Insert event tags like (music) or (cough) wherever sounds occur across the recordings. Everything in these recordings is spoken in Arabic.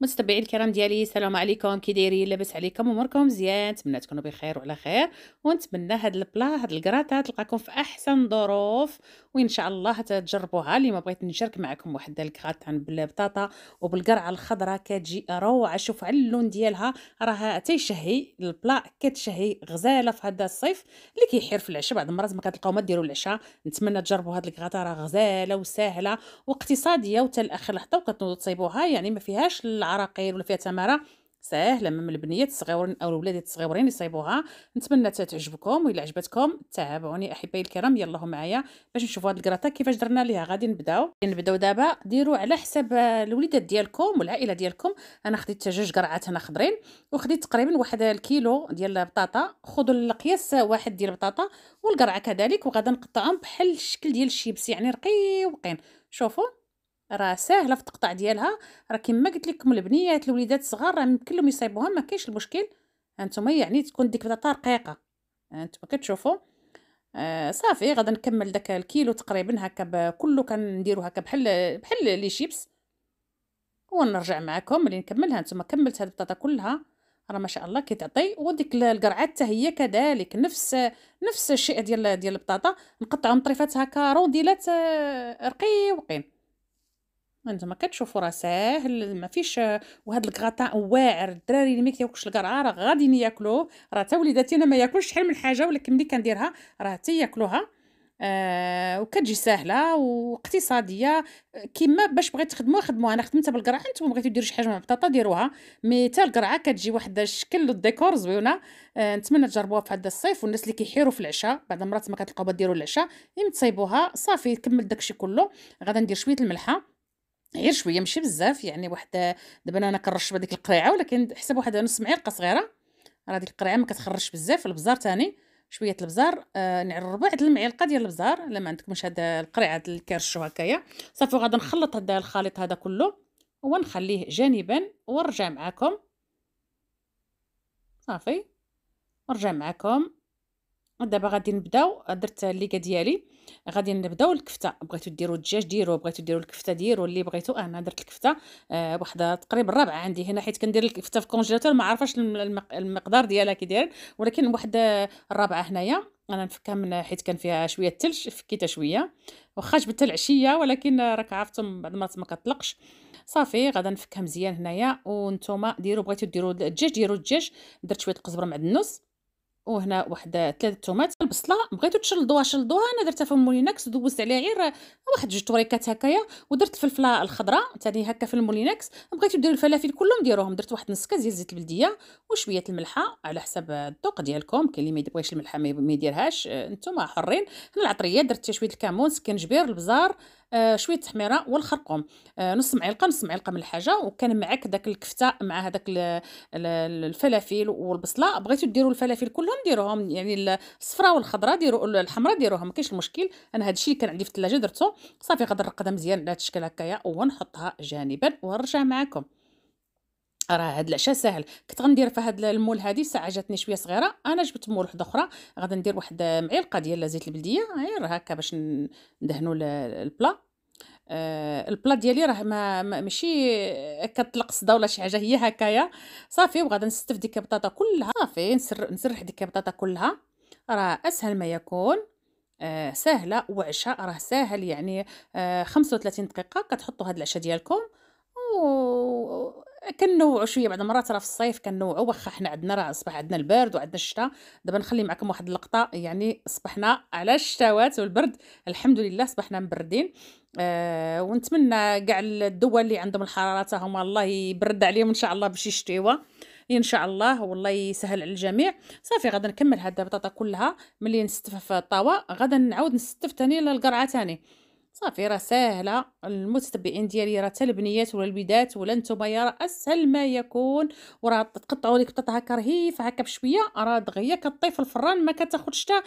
متتبعين الكرام ديالي السلام عليكم كي دايرين لاباس عليكم اموركم مزيان نتمنى تكونوا بخير وعلى خير ونتمنى هاد البلا هاد الكراتا تلقاكم في احسن ظروف وان شاء الله تجربوها ما بغيت نشارك معكم واحد الكراتا بالبطاطا وبالقرعه الخضراء كتجي روعه شوف على اللون ديالها راها تيشهي البلا كتشهي غزاله في هذا الصيف اللي كيحير في العشاء بعض المرات ما كتلقاو ما ديروا العشاء نتمنى تجربوا هاد الكراتا راه غزاله وسهله واقتصاديه وتا لحظه وكتنوضوا وكتصيبوها يعني ما فيهاش العراقيل ولا فيها تماره ساهله من البنيات الصغيورين او الاولاد الصغيورين يصيبوها نتمنى تعجبكم والا عجبتكم تابعوني احبائي الكرام يلا معايا باش نشوفوا هاد الكراطه كيفاش درنا ليها غادي نبداو نبداو دابا ديروا على حساب الوليدات ديالكم والعائله ديالكم انا خديت جوج قرعات هنا خضرين وخديت تقريبا واحد الكيلو ديال البطاطا خذوا القياس واحد ديال البطاطا والقرعه كذلك وغادي نقطعهم بحال الشكل ديال الشيبس يعني رقيقين شوفوا راه ساهله في التقطع ديالها راه كما قلت لكم البنيات الوليدات الصغار راه يمكن لهم يصايبوها ما كاينش المشكل هانتوما يعني تكون ديك البطاطا رقيقه هانتوما كتشوفوا آه صافي غادي نكمل داك الكيلو تقريبا هكا كله كنديرو هكا بحال بحال لي شيبس ونرجع معكم ملي نكمل هانتوما كملت هاد البطاطا كلها راه ما شاء الله كتعطي وديك القرعات حتى هي كذلك نفس نفس الشيء ديال ديال البطاطا نقطعهم طريفات هكا رونديلات آه، رقيقين ما كتشوفوا راه ساهل ما فيش وهاد الكغطاء واعر الدراري اللي ما كياكلوش الكرعه راه غادي ياكلوه راه حتى وليداتي انا ما ياكلش شحال من حاجه ولكن ملي كنديرها راه حتى ياكلوها آه وكتجي ساهله واقتصاديه كيما باش بغيت تخدموها خدموها انا خدمتها بالقرعه نتوما بغيتو ديروا شي حاجه مع البطاطا ديروها مي حتى القرعه كتجي واحد الشكل والديكور زويونه آه نتمنى تجربوها في هذا الصيف والناس اللي كيحيروا في العشاء بعد مرات ما با ديروا العشاء يم تصايبوها صافي كمل داكشي كله غادي ندير شويه الملحه غير شويه ماشي بزاف يعني واحد دابا انا كنرش بهذيك القريعه ولكن حسب واحد نص معلقه صغيره راه ديك القريعه ما كتخرجش بزاف البزار ثاني شويه البزار آه نعرب واحد المعلقه ديال البزار الا ما عندكمش هاد القريعه ديال الكرش هكايا صافي غادي نخلط هذا الخليط هذا كله ونخليه جانبا ونرجع معكم صافي نرجع معكم دابا غادي نبداو درت الليكا ديالي غادي نبداو الكفته بغيتو ديروا الدجاج ديروا بغيتو ديروا الكفته ديروا اللي بغيتو آه، انا درت الكفته آه واحد تقريبا الرابعه عندي هنا حيت كندير الكفته في الكونجيلاتور ما عرفاش المقدار ديالها كي داير ولكن واحد الرابعه هنايا انا نفكها من حيت كان فيها شويه الثلج فكيتها شويه واخا جبتها العشيه ولكن راك عرفتم بعض المرات ما كطلقش صافي غادا نفكها مزيان هنايا وانتوما ديروا بغيتو ديروا الدجاج ديروا الدجاج درت شويه القزبر معدنوس النص وهنا واحد ثلاثه تومات البصله بغيتو تشلضوها شلضوها انا درتها في المولينكس دوزت عليها غير واحد جوج توريكات هكايا ودرت الفلفله الخضراء ثاني هكا في المولينكس بغيتو ديروا الفلافل كلهم ديروهم درت واحد نص كاس ديال الزيت البلديه وشويه الملحه على حسب الذوق ديالكم كاين اللي ما يبغيش الملحه ما يديرهاش آه، نتوما حرين هنا العطريه درت شويه الكمون سكنجبير البزار آه شويه تحميره والخرقوم آه، نص معلقه نص معلقه من الحاجه وكان معك داك الكفته مع هذاك الفلافل والبصله بغيتو ديروا الفلافل كلهم ديروهم يعني الصفراء والخضراء ديروا الحمراء ديروهم ما كاينش المشكل انا هذا الشيء كان عندي في الثلاجه درته صافي غنرقدها مزيان على هذا الشكل هكايا ونحطها جانبا ونرجع معكم راه هاد العشاء ساهل كنت غندير في هاد المول هادي ساعه جاتني شويه صغيره انا جبت مول وحده اخرى غادي ندير واحد معلقه ديال زيت البلديه غير هكا باش ندهنوا البلا آه البلا ديالي راه ما ماشي كطلق صدا ولا شي حاجه هي هكايا صافي وغادا نستف ديك البطاطا كلها صافي نسر نسرح ديك البطاطا كلها راه اسهل ما يكون آه سهله وعشاء راه ساهل يعني آه 35 دقيقه كتحطوا هاد العشاء ديالكم و كنوعوا شويه بعض المرات راه في الصيف كنوعوا واخا حنا عندنا راه اصبح عندنا البرد وعندنا الشتاء دابا نخلي معكم واحد اللقطه يعني صبحنا على الشتاوات والبرد الحمد لله صبحنا مبردين أه ونتمنى كاع الدول اللي عندهم الحراره هما الله يبرد عليهم ان شاء الله باش يشتيوا ان شاء الله والله يسهل على الجميع صافي غادي نكمل هاد البطاطا كلها ملي نستف في الطاوه غادي نعاود نستف ثاني للقرعه ثاني صافي راه ساهله المتتبعين ديالي راه حتى البنيات ولا البيدات ولا نتوما راه اسهل ما يكون وراه تقطعوا لك قطعه هكا رهيف هكا بشويه راه دغيا كطيب في الفران ما كتاخذش حتى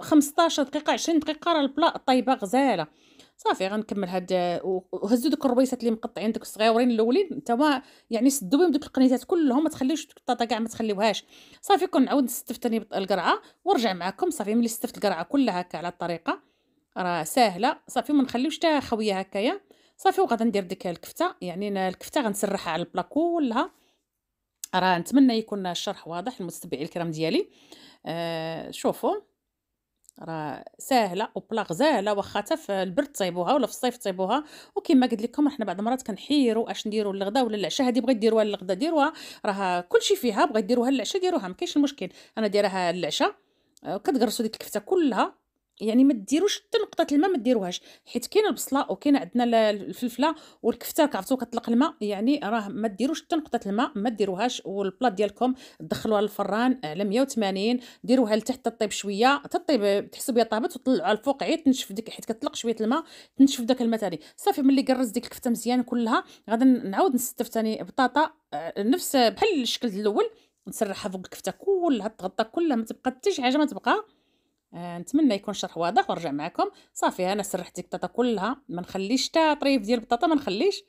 15 آه، دقيقه 20 دقيقه راه البلا طايبه غزاله صافي غنكمل هاد وهزوا دوك الرويسات اللي مقطعين دوك الصغيورين الاولين نتوما يعني سدوا بهم دوك القنيتات كلهم ما تخليوش البطاطا كاع ما تخليوهاش صافي كنعاود نستفت القرعه ورجع معكم صافي ملي استفت القرعه كلها هكا على الطريقه راه ساهله صافي ما نخليوش حتى خاويه هكايا صافي وغادي ندير ديك الكفته يعني الكفته غنسرحها على البلا كلها راه نتمنى يكون الشرح واضح للمتابعين الكرام ديالي آه شوفوا راه ساهله وبلا غزاله واخا حتى في البرد طيبوها ولا في الصيف طيبوها وكما قلت لكم حنا بعض المرات كنحيروا اش نديروا للغدا ولا العشاء هذه بغيت ديروها للغدا ديروها راه كلشي فيها بغيت ديروها للعشاء ديروها ما كاينش المشكل انا دايرها للعشاء آه، كتقرصوا ديك الكفته كلها يعني ما ديروش حتى نقطه الماء ما ديروهاش حيت كاين البصله وكاين عندنا الفلفله والكفته كعرفتو كطلق الماء يعني راه ما ديروش حتى نقطه الماء ما ديروهاش والبلاط ديالكم دخلوها للفران على 180 ديروها لتحت تطيب شويه تطيب تحسوا بها طابت وطلعوها الفوق عيط تنشف ديك حيت كطلق شويه الماء تنشف داك الماء ثاني صافي ملي قرز ديك الكفته مزيان كلها غادي نعاود نستف ثاني بطاطا آه، نفس بحال الشكل الاول نسرحها فوق الكفته كلها تغطى كلها ما تبقى حتى شي حاجه ما تبقى آه نتمنى يكون الشرح واضح ونرجع معكم صافي انا سرحت البطاطا كلها ما نخليش حتى طريف ديال البطاطا ما نخليش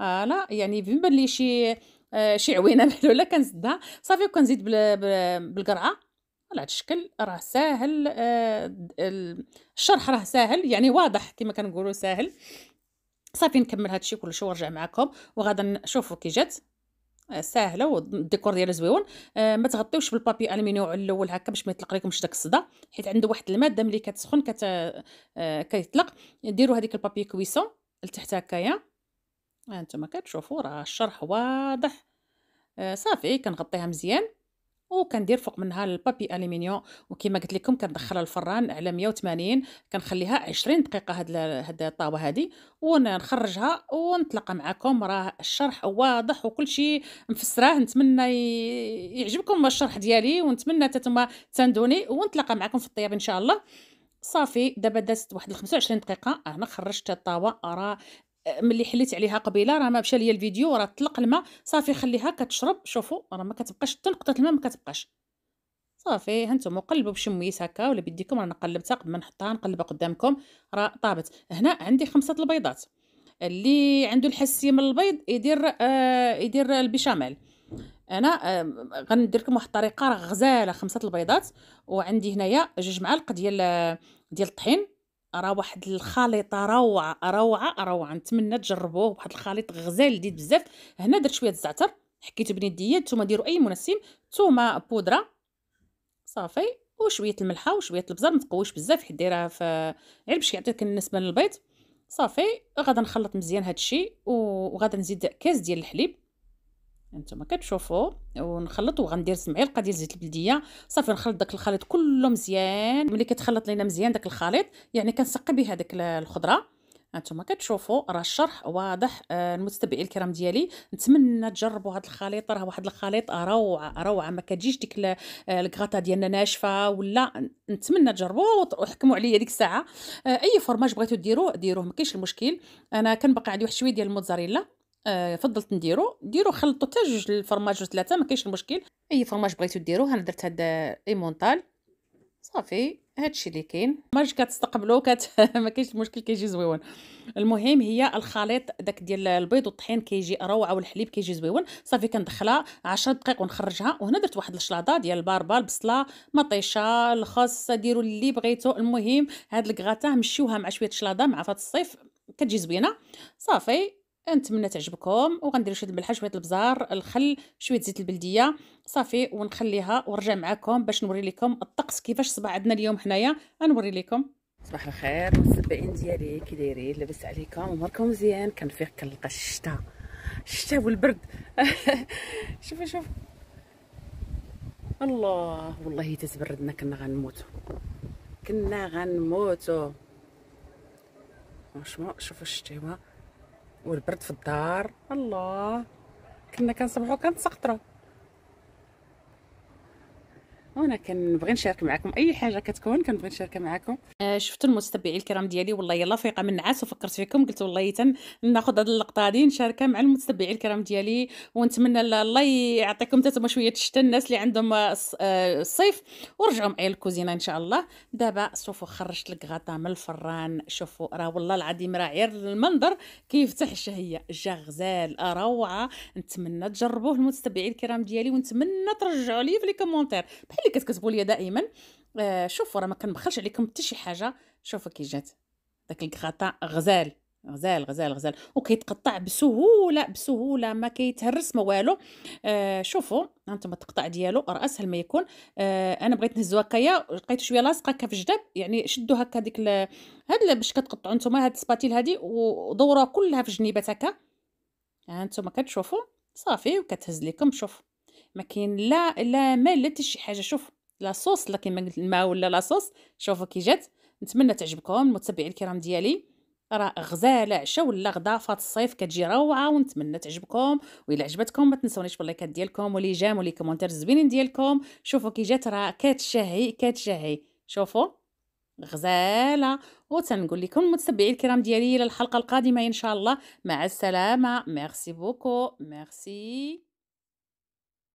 آه لا يعني بيبان لي شي آه شي عوينه مهلوله (laughs) كنزدها صافي وكنزيد بالقرعه على هذا الشكل راه ساهل آه الشرح راه ساهل يعني واضح كما كنقولوا ساهل صافي نكمل هادشي كلشي ونرجع معكم وغادا نشوفوا كي جات ساهله والديكور ديالها زويون آه ما تغطيوش بالبابي المينيو على الاول هكا باش ما يطلق لكمش داك الصدى حيت عنده واحد الماده ملي كتسخن كت آه كيطلق ديروا هذيك البابي كويسون لتحت هكايا هانتوما آه، كتشوفوا راه الشرح واضح آه صافي كنغطيها مزيان وكندير فوق منها البابي الومنيوم وكما قلت لكم كندخلها الفران على 180 كنخليها 20 دقيقه هاد هاد الطاوه هادي ونخرجها ونتلاقى معكم راه الشرح واضح وكل شيء مفسراه نتمنى يعجبكم الشرح ديالي ونتمنى تتما تندوني ونتلاقى معكم في الطياب ان شاء الله صافي دابا دازت واحد 25 دقيقه انا خرجت الطاوه راه ملي حليت عليها قبيله راه ما مشى ليا الفيديو راه طلق الماء صافي خليها كتشرب شوفوا راه ما كتبقاش حتى نقطه الماء ما كتبقاش صافي هانتوما قلبوا بشميس هكا ولا بيديكم رانا قلبتها قبل ما نحطها نقلبها قدامكم راه طابت هنا عندي خمسه البيضات اللي عنده الحسيه من البيض يدير آه يدير البيشاميل انا آه غندير لكم واحد الطريقه راه غزاله خمسه البيضات وعندي هنايا جوج معالق ديال آه، ديال الطحين راه واحد الخليطه روعه روعه روعه نتمنى تجربوه واحد الخليط غزال لذيذ بزاف هنا درت شويه الزعتر حكيته بنيديا نتوما ديروا اي منسم نتوما بودره صافي وشويه الملحه وشويه البزار ما تقويش بزاف حيت دايرها في غير باش يعطيك النسبه للبيض صافي غادا نخلط مزيان الشيء وغادي نزيد كاس ديال الحليب انتما كتشوفوا ونخلط وغندير المعلقه ديال زيت البلديه صافي نخلط داك الخليط كله مزيان ملي كتخلط لينا مزيان داك الخليط يعني كنسقي به هذيك الخضره هانتوما كتشوفوا راه الشرح واضح آه، المتتبعين الكرام ديالي نتمنى تجربوا هذا الخليط راه واحد الخليط روعه روعه ما كتجيش ديك الكغاطه ديالنا ناشفه ولا نتمنى تجربوه وحكموا عليا ديك الساعه آه، اي فرماج بغيتو ديروه ديروه ما كاينش المشكل انا كنبقى عندي واحد شويه ديال الموتزاريلا آه فضلت نديرو ديرو خلطوا حتى جوج الفرماج ثلاثه ما كاينش المشكل اي فرماج بغيتو ديروه انا درت هاد ايمونطال صافي هادشي اللي كاين مارج كتستقبلو كت (laughs) ما كاينش المشكل كيجي زويون المهم هي الخليط داك ديال البيض والطحين كيجي روعه والحليب كيجي زويون صافي كندخلها 10 دقائق ونخرجها وهنا درت واحد الشلاضه ديال الباربه البصله مطيشه الخس ديروا اللي بغيتو المهم هاد الكغاتا مشيوها مع شويه شلاضه مع فات الصيف كتجي زوينه صافي نتمنى تعجبكم وغندير شويه الملح شويه البزار الخل شويه زيت البلديه صافي ونخليها ونرجع معكم باش نوري لكم الطقس كيفاش صباح عندنا اليوم حنايا غنوري لكم صباح الخير المتبعين ديالي كي دايرين لاباس عليكم اموركم مزيان كنفيق كنلقى الشتا الشتا والبرد شوف (laughs) شوف الله والله تتبردنا كنا غنموتو كنا غنموتو واش ما شوفوا الشتيوه والبرد في الدار الله كنا كنصبحو كنتسقطرو وانا كنبغي نشارك معكم اي حاجه كتكون كنبغي نشاركها معكم آه شفتوا المتبعين الكرام ديالي والله يلا فيقه من النعاس وفكرت فيكم قلت والله تن ناخذ هذه اللقطه هذه نشاركها مع المتتبعين الكرام ديالي ونتمنى الله يعطيكم تما شويه الشتاء الناس اللي عندهم آه، آه، الصيف ورجعوا معايا الكوزينه ان شاء الله دابا شوفوا خرجت غطا من الفران شوفوا راه والله العظيم راه غير المنظر كيفتح الشهيه جا غزال روعه نتمنى تجربوه المتتبعين الكرام ديالي ونتمنى ترجعوا لي في لي كومونتير بحال اللي كتكتبوا لي دائما آه شوفوا راه ما كنبخلش عليكم حتى شي حاجه شوفوا كي جات داك الكغطاء غزال غزال غزال غزال وكيتقطع بسهوله بسهوله ما كيتهرس ما والو آه شوفوا هانتوما التقطع ديالو راه اسهل ما يكون آه انا بغيت نهزو هكايا لقيت شويه لاصقه هكا في الجداب يعني شدوا هكا ديك هاد باش كتقطعوا نتوما هاد السباتيل هادي ودوروها كلها في جنيبات هكا هانتوما كتشوفوا صافي وكتهز لكم شوف ما كاين لا لا ما حتى شي حاجه شوف لاصوص لا كيما قلت الماء ولا لاصوص شوفوا كي جات نتمنى تعجبكم المتابعين الكرام ديالي راه غزاله عشا ولا غدا فات الصيف كتجي روعه ونتمنى تعجبكم والا عجبتكم ما تنسونيش باللايكات ديالكم ولي جام ولي كومونتير زوينين ديالكم شوفوا كي جات راه كتشهي كتشهي شوفوا غزاله وتنقول لكم المتابعين الكرام ديالي الى الحلقه القادمه ان شاء الله مع السلامه ميرسي بوكو ميرسي